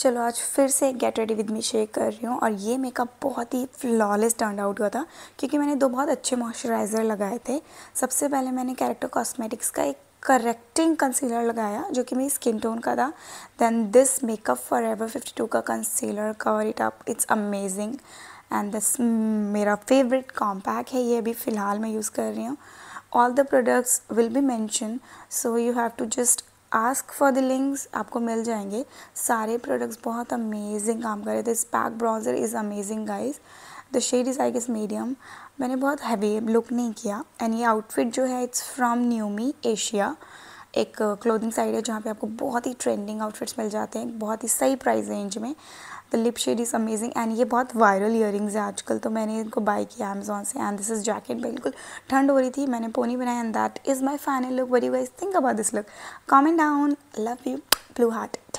चलो आज फिर से get ready with me share कर रही हूँ और ये मेकअप बहुत ही फ्लॉलेस टर्न आउट हुआ था क्योंकि मैंने दो बहुत अच्छे मॉइस्चराइज़र लगाए थे सबसे पहले मैंने कैरेक्टर कॉस्मेटिक्स का एक करेक्टिंग कंसीलर लगाया जो कि मेरी स्किन टोन का था देन दिस मेकअप फॉर एवर फिफ्टी टू का concealer cover it up it's amazing and this मेरा फेवरेट कॉम्पैक है ये अभी फ़िलहाल मैं यूज़ कर रही हूँ all the products will be mentioned so you have to just ask for the links आपको मिल जाएंगे सारे प्रोडक्ट्स बहुत अमेजिंग काम कर रहे थे spec browser is amazing guys the shade is I guess medium मैंने बहुत हैवी लुक नहीं किया एंड ये आउटफिट जो है इट्स फ्रॉम न्यूमी एशिया एक क्लोथिंग साइड है जहाँ पे आपको बहुत ही ट्रेंडिंग आउटफिट्स मिल जाते हैं बहुत ही सही प्राइस रेंज में the lip shade is amazing and ये बहुत वायरल ईयर है आजकल तो मैंने इनको बाई किया अमेजोन से एंड दिस इज़ जैकेट बिल्कुल ठंड हो रही थी मैंने पोनी बनाया and that is my final look worry wise think about this look comment down love you blue heart